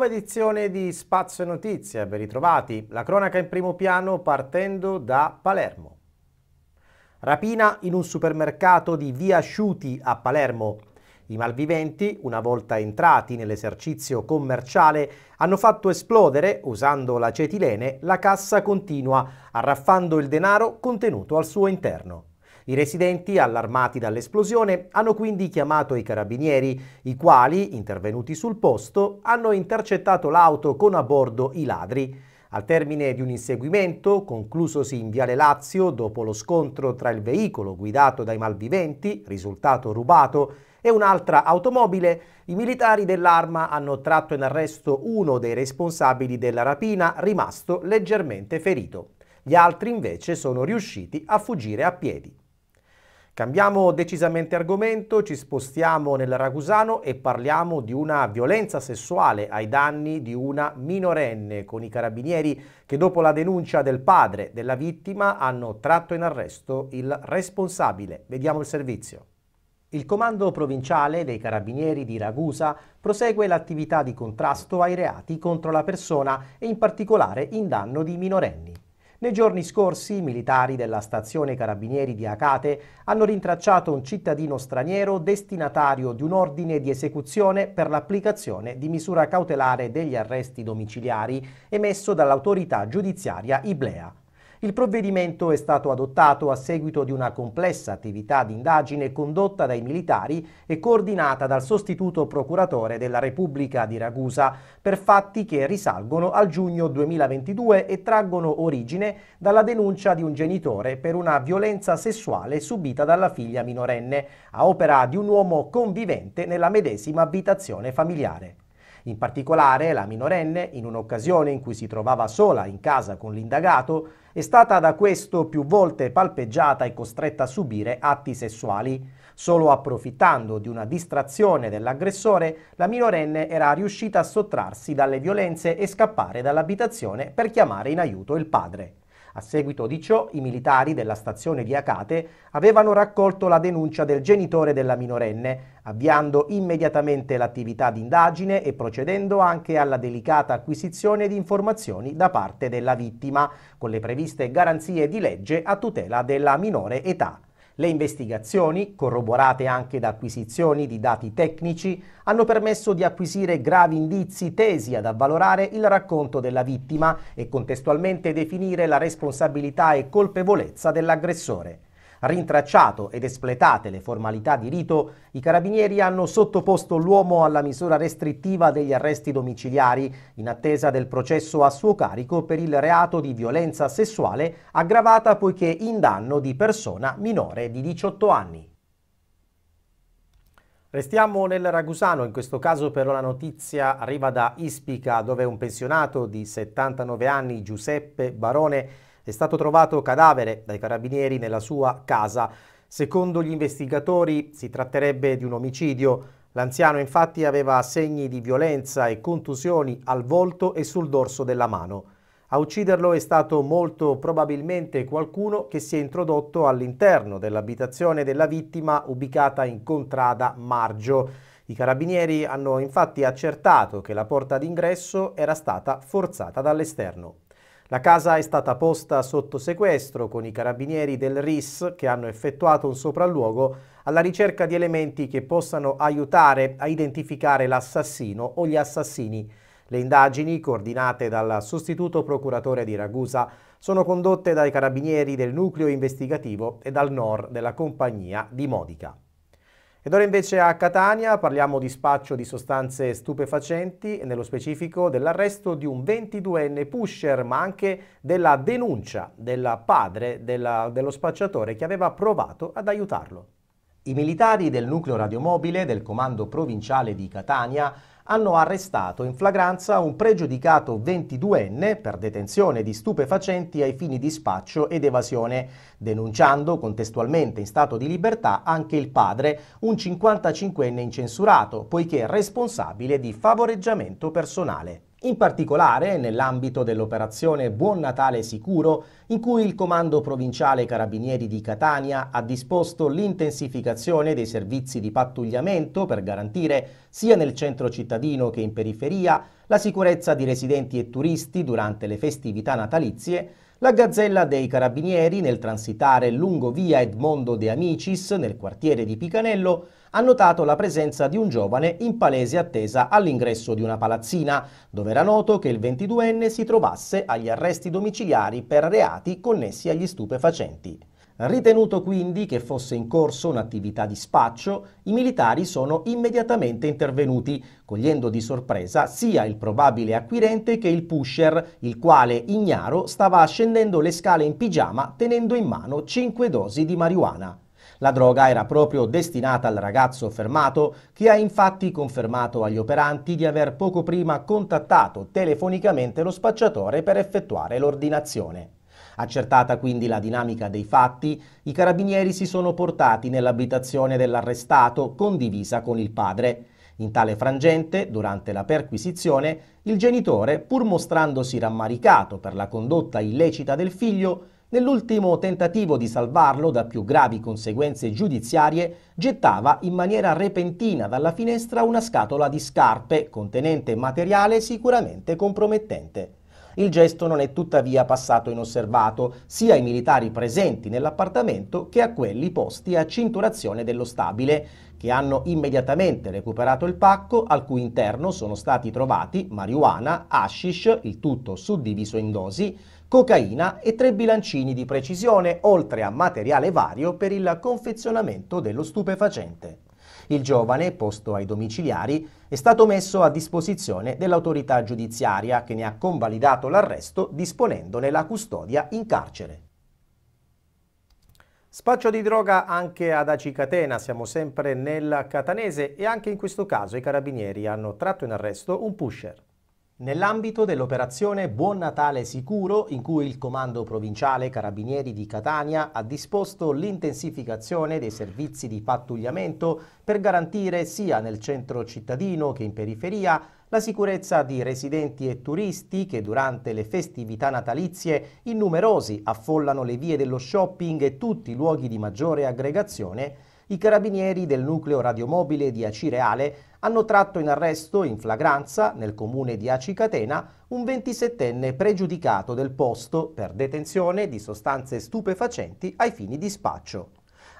Nuova edizione di Spazio Notizia, ben ritrovati. La cronaca in primo piano partendo da Palermo. Rapina in un supermercato di Via Sciuti a Palermo. I malviventi, una volta entrati nell'esercizio commerciale, hanno fatto esplodere, usando l'acetilene, la cassa continua, arraffando il denaro contenuto al suo interno. I residenti, allarmati dall'esplosione, hanno quindi chiamato i carabinieri, i quali, intervenuti sul posto, hanno intercettato l'auto con a bordo i ladri. Al termine di un inseguimento, conclusosi in Viale Lazio dopo lo scontro tra il veicolo guidato dai malviventi, risultato rubato, e un'altra automobile, i militari dell'arma hanno tratto in arresto uno dei responsabili della rapina, rimasto leggermente ferito. Gli altri invece sono riusciti a fuggire a piedi. Cambiamo decisamente argomento, ci spostiamo nel Ragusano e parliamo di una violenza sessuale ai danni di una minorenne con i carabinieri che dopo la denuncia del padre della vittima hanno tratto in arresto il responsabile. Vediamo il servizio. Il comando provinciale dei carabinieri di Ragusa prosegue l'attività di contrasto ai reati contro la persona e in particolare in danno di minorenni. Nei giorni scorsi i militari della stazione carabinieri di Acate hanno rintracciato un cittadino straniero destinatario di un ordine di esecuzione per l'applicazione di misura cautelare degli arresti domiciliari emesso dall'autorità giudiziaria Iblea. Il provvedimento è stato adottato a seguito di una complessa attività di indagine condotta dai militari e coordinata dal sostituto procuratore della Repubblica di Ragusa per fatti che risalgono al giugno 2022 e traggono origine dalla denuncia di un genitore per una violenza sessuale subita dalla figlia minorenne a opera di un uomo convivente nella medesima abitazione familiare. In particolare la minorenne, in un'occasione in cui si trovava sola in casa con l'indagato, è stata da questo più volte palpeggiata e costretta a subire atti sessuali. Solo approfittando di una distrazione dell'aggressore, la minorenne era riuscita a sottrarsi dalle violenze e scappare dall'abitazione per chiamare in aiuto il padre. A seguito di ciò, i militari della stazione di Acate avevano raccolto la denuncia del genitore della minorenne, avviando immediatamente l'attività di indagine e procedendo anche alla delicata acquisizione di informazioni da parte della vittima, con le previste garanzie di legge a tutela della minore età. Le investigazioni, corroborate anche da acquisizioni di dati tecnici, hanno permesso di acquisire gravi indizi tesi ad avvalorare il racconto della vittima e contestualmente definire la responsabilità e colpevolezza dell'aggressore. Rintracciato ed espletate le formalità di rito, i carabinieri hanno sottoposto l'uomo alla misura restrittiva degli arresti domiciliari in attesa del processo a suo carico per il reato di violenza sessuale aggravata poiché in danno di persona minore di 18 anni. Restiamo nel Ragusano, in questo caso però la notizia arriva da Ispica dove un pensionato di 79 anni, Giuseppe Barone, è stato trovato cadavere dai carabinieri nella sua casa. Secondo gli investigatori si tratterebbe di un omicidio. L'anziano infatti aveva segni di violenza e contusioni al volto e sul dorso della mano. A ucciderlo è stato molto probabilmente qualcuno che si è introdotto all'interno dell'abitazione della vittima ubicata in contrada Margio. I carabinieri hanno infatti accertato che la porta d'ingresso era stata forzata dall'esterno. La casa è stata posta sotto sequestro con i carabinieri del RIS che hanno effettuato un sopralluogo alla ricerca di elementi che possano aiutare a identificare l'assassino o gli assassini. Le indagini, coordinate dal sostituto procuratore di Ragusa, sono condotte dai carabinieri del nucleo investigativo e dal NOR della compagnia di Modica. Ed ora invece a Catania parliamo di spaccio di sostanze stupefacenti e nello specifico dell'arresto di un 22enne pusher ma anche della denuncia del padre della, dello spacciatore che aveva provato ad aiutarlo. I militari del nucleo radiomobile del comando provinciale di Catania hanno arrestato in flagranza un pregiudicato 22enne per detenzione di stupefacenti ai fini di spaccio ed evasione, denunciando contestualmente in stato di libertà anche il padre, un 55enne incensurato, poiché responsabile di favoreggiamento personale. In particolare, nell'ambito dell'operazione Buon Natale Sicuro, in cui il Comando Provinciale Carabinieri di Catania ha disposto l'intensificazione dei servizi di pattugliamento per garantire, sia nel centro cittadino che in periferia, la sicurezza di residenti e turisti durante le festività natalizie, la Gazzella dei Carabinieri, nel transitare lungo via Edmondo De Amicis, nel quartiere di Picanello, ha notato la presenza di un giovane in palese attesa all'ingresso di una palazzina, dove era noto che il 22enne si trovasse agli arresti domiciliari per reati connessi agli stupefacenti. Ritenuto quindi che fosse in corso un'attività di spaccio, i militari sono immediatamente intervenuti, cogliendo di sorpresa sia il probabile acquirente che il pusher, il quale, ignaro, stava scendendo le scale in pigiama tenendo in mano 5 dosi di marijuana. La droga era proprio destinata al ragazzo fermato, che ha infatti confermato agli operanti di aver poco prima contattato telefonicamente lo spacciatore per effettuare l'ordinazione. Accertata quindi la dinamica dei fatti, i carabinieri si sono portati nell'abitazione dell'arrestato condivisa con il padre. In tale frangente, durante la perquisizione, il genitore, pur mostrandosi rammaricato per la condotta illecita del figlio, nell'ultimo tentativo di salvarlo da più gravi conseguenze giudiziarie, gettava in maniera repentina dalla finestra una scatola di scarpe contenente materiale sicuramente compromettente. Il gesto non è tuttavia passato inosservato sia ai militari presenti nell'appartamento che a quelli posti a cinturazione dello stabile, che hanno immediatamente recuperato il pacco al cui interno sono stati trovati marijuana, hashish, il tutto suddiviso in dosi, cocaina e tre bilancini di precisione, oltre a materiale vario per il confezionamento dello stupefacente. Il giovane, posto ai domiciliari, è stato messo a disposizione dell'autorità giudiziaria che ne ha convalidato l'arresto disponendone la custodia in carcere. Spaccio di droga anche ad Acicatena, siamo sempre nel Catanese e anche in questo caso i carabinieri hanno tratto in arresto un pusher. Nell'ambito dell'operazione Buon Natale Sicuro, in cui il Comando Provinciale Carabinieri di Catania ha disposto l'intensificazione dei servizi di pattugliamento per garantire sia nel centro cittadino che in periferia la sicurezza di residenti e turisti che durante le festività natalizie in numerosi affollano le vie dello shopping e tutti i luoghi di maggiore aggregazione, i carabinieri del nucleo radiomobile di Acireale hanno tratto in arresto in flagranza nel comune di Acicatena un 27enne pregiudicato del posto per detenzione di sostanze stupefacenti ai fini di spaccio.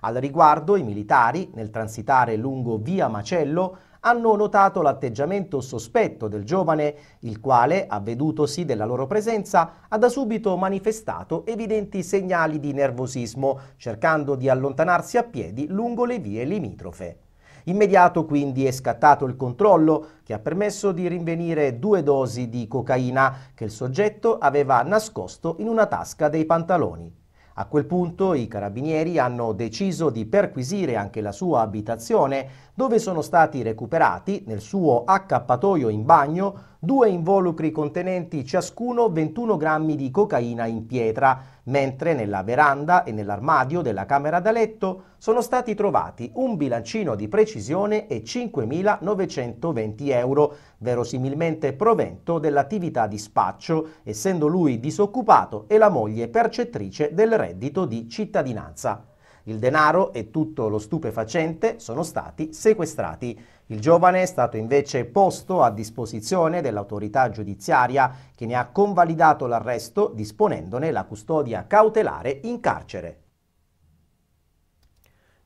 Al riguardo i militari, nel transitare lungo via Macello, hanno notato l'atteggiamento sospetto del giovane, il quale, avvedutosi della loro presenza, ha da subito manifestato evidenti segnali di nervosismo, cercando di allontanarsi a piedi lungo le vie limitrofe. Immediato quindi è scattato il controllo che ha permesso di rinvenire due dosi di cocaina che il soggetto aveva nascosto in una tasca dei pantaloni. A quel punto i carabinieri hanno deciso di perquisire anche la sua abitazione, dove sono stati recuperati nel suo accappatoio in bagno due involucri contenenti ciascuno 21 grammi di cocaina in pietra, mentre nella veranda e nell'armadio della camera da letto sono stati trovati un bilancino di precisione e 5.920 euro, verosimilmente provento dell'attività di spaccio, essendo lui disoccupato e la moglie percettrice del reddito di cittadinanza. Il denaro e tutto lo stupefacente sono stati sequestrati. Il giovane è stato invece posto a disposizione dell'autorità giudiziaria che ne ha convalidato l'arresto disponendone la custodia cautelare in carcere.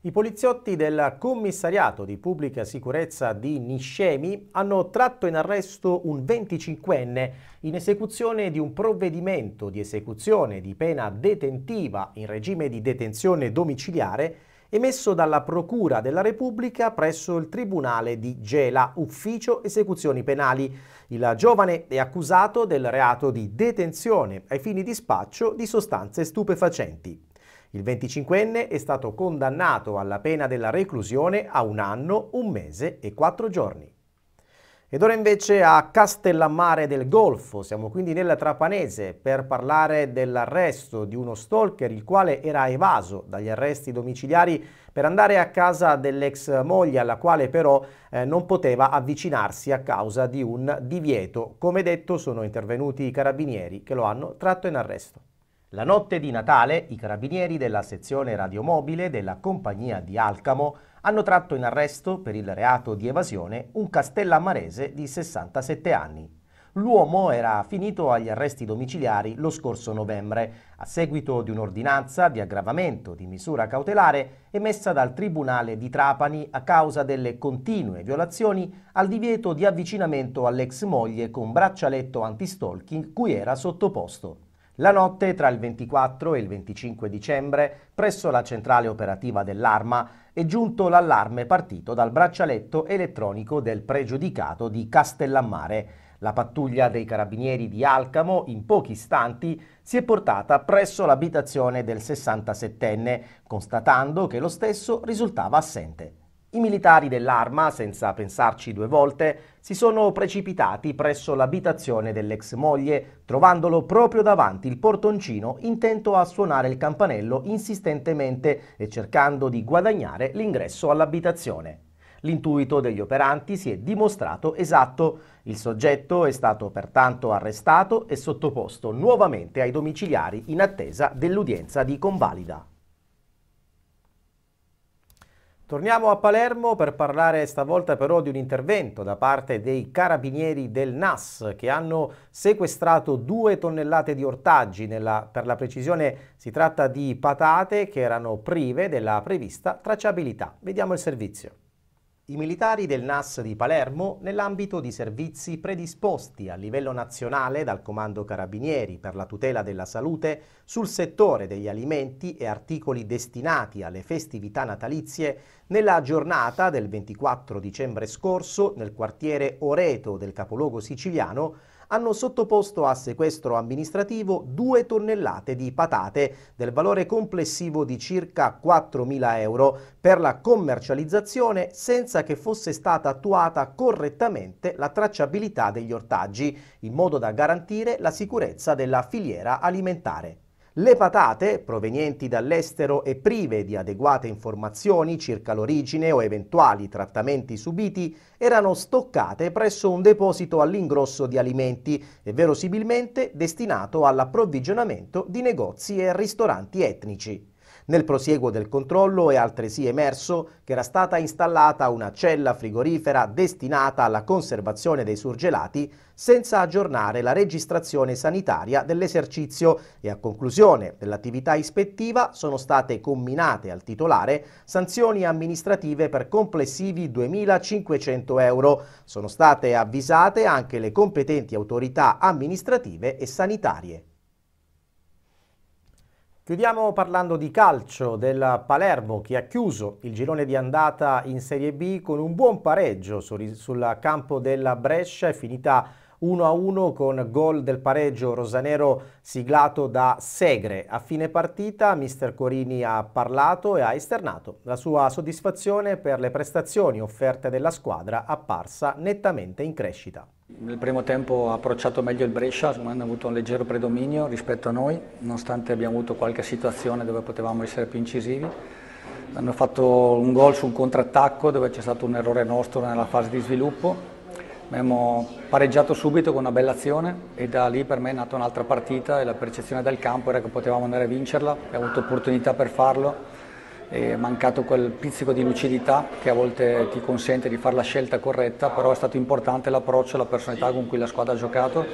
I poliziotti del commissariato di pubblica sicurezza di Niscemi hanno tratto in arresto un 25enne in esecuzione di un provvedimento di esecuzione di pena detentiva in regime di detenzione domiciliare emesso dalla Procura della Repubblica presso il Tribunale di Gela, Ufficio Esecuzioni Penali. Il giovane è accusato del reato di detenzione ai fini di spaccio di sostanze stupefacenti. Il 25enne è stato condannato alla pena della reclusione a un anno, un mese e quattro giorni. Ed ora invece a Castellammare del Golfo, siamo quindi nella Trapanese per parlare dell'arresto di uno stalker il quale era evaso dagli arresti domiciliari per andare a casa dell'ex moglie alla quale però eh, non poteva avvicinarsi a causa di un divieto. Come detto sono intervenuti i carabinieri che lo hanno tratto in arresto. La notte di Natale i carabinieri della sezione radiomobile della compagnia di Alcamo hanno tratto in arresto per il reato di evasione un castellammarese di 67 anni. L'uomo era finito agli arresti domiciliari lo scorso novembre, a seguito di un'ordinanza di aggravamento di misura cautelare emessa dal Tribunale di Trapani a causa delle continue violazioni al divieto di avvicinamento all'ex moglie con braccialetto anti-stalking cui era sottoposto. La notte tra il 24 e il 25 dicembre, presso la centrale operativa dell'Arma, è giunto l'allarme partito dal braccialetto elettronico del pregiudicato di Castellammare. La pattuglia dei carabinieri di Alcamo, in pochi istanti, si è portata presso l'abitazione del 67enne, constatando che lo stesso risultava assente. I militari dell'arma, senza pensarci due volte, si sono precipitati presso l'abitazione dell'ex moglie, trovandolo proprio davanti il portoncino intento a suonare il campanello insistentemente e cercando di guadagnare l'ingresso all'abitazione. L'intuito degli operanti si è dimostrato esatto. Il soggetto è stato pertanto arrestato e sottoposto nuovamente ai domiciliari in attesa dell'udienza di convalida. Torniamo a Palermo per parlare stavolta però di un intervento da parte dei carabinieri del NAS che hanno sequestrato due tonnellate di ortaggi, nella, per la precisione si tratta di patate che erano prive della prevista tracciabilità. Vediamo il servizio. I militari del NAS di Palermo, nell'ambito di servizi predisposti a livello nazionale dal Comando Carabinieri per la tutela della salute sul settore degli alimenti e articoli destinati alle festività natalizie, nella giornata del 24 dicembre scorso nel quartiere Oreto del capoluogo siciliano hanno sottoposto a sequestro amministrativo due tonnellate di patate del valore complessivo di circa 4.000 euro per la commercializzazione senza che fosse stata attuata correttamente la tracciabilità degli ortaggi, in modo da garantire la sicurezza della filiera alimentare. Le patate, provenienti dall'estero e prive di adeguate informazioni circa l'origine o eventuali trattamenti subiti, erano stoccate presso un deposito all'ingrosso di alimenti e verosimilmente destinato all'approvvigionamento di negozi e ristoranti etnici. Nel prosieguo del controllo è altresì emerso che era stata installata una cella frigorifera destinata alla conservazione dei surgelati senza aggiornare la registrazione sanitaria dell'esercizio e a conclusione dell'attività ispettiva sono state comminate al titolare sanzioni amministrative per complessivi 2.500 euro. Sono state avvisate anche le competenti autorità amministrative e sanitarie. Chiudiamo parlando di calcio del Palermo che ha chiuso il girone di andata in Serie B con un buon pareggio sul, sul campo della Brescia, e finita 1-1 con gol del pareggio rosanero siglato da Segre. A fine partita mister Corini ha parlato e ha esternato la sua soddisfazione per le prestazioni offerte della squadra apparsa nettamente in crescita. Nel primo tempo ha approcciato meglio il Brescia, hanno avuto un leggero predominio rispetto a noi, nonostante abbiamo avuto qualche situazione dove potevamo essere più incisivi. Hanno fatto un gol su un contrattacco dove c'è stato un errore nostro nella fase di sviluppo. Abbiamo pareggiato subito con una bella azione e da lì per me è nata un'altra partita e la percezione del campo era che potevamo andare a vincerla, abbiamo avuto opportunità per farlo è mancato quel pizzico di lucidità che a volte ti consente di fare la scelta corretta, però è stato importante l'approccio, e la personalità con cui la squadra ha giocato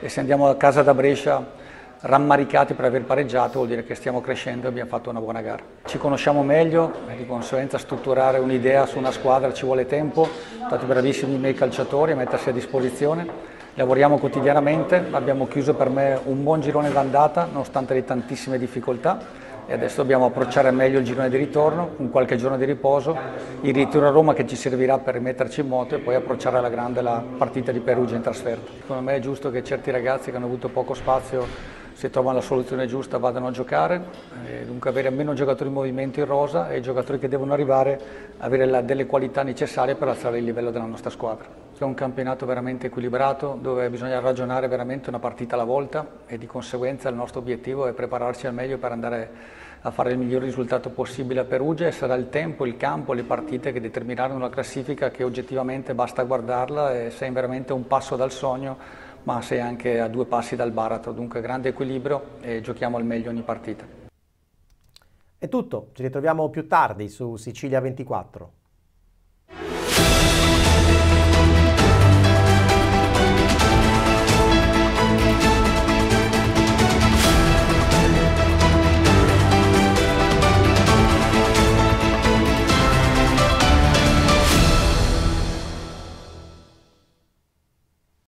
e se andiamo a casa da Brescia rammaricati per aver pareggiato vuol dire che stiamo crescendo e abbiamo fatto una buona gara. Ci conosciamo meglio, di conseguenza strutturare un'idea su una squadra ci vuole tempo, sono stati bravissimi i miei calciatori a mettersi a disposizione, lavoriamo quotidianamente, abbiamo chiuso per me un buon girone d'andata nonostante le tantissime difficoltà e adesso dobbiamo approcciare meglio il girone di ritorno, con qualche giorno di riposo, il ritorno a Roma che ci servirà per rimetterci in moto e poi approcciare alla grande la partita di Perugia in trasferta. Secondo me è giusto che certi ragazzi che hanno avuto poco spazio se trovano la soluzione giusta vadano a giocare, e dunque avere almeno giocatori in movimento in rosa e i giocatori che devono arrivare avere la, delle qualità necessarie per alzare il livello della nostra squadra. C'è un campionato veramente equilibrato dove bisogna ragionare veramente una partita alla volta e di conseguenza il nostro obiettivo è prepararci al meglio per andare a fare il miglior risultato possibile a Perugia e sarà il tempo, il campo, le partite che determineranno la classifica che oggettivamente basta guardarla e sei veramente un passo dal sogno ma sei anche a due passi dal baratro, dunque grande equilibrio e giochiamo al meglio ogni partita. È tutto, ci ritroviamo più tardi su Sicilia 24.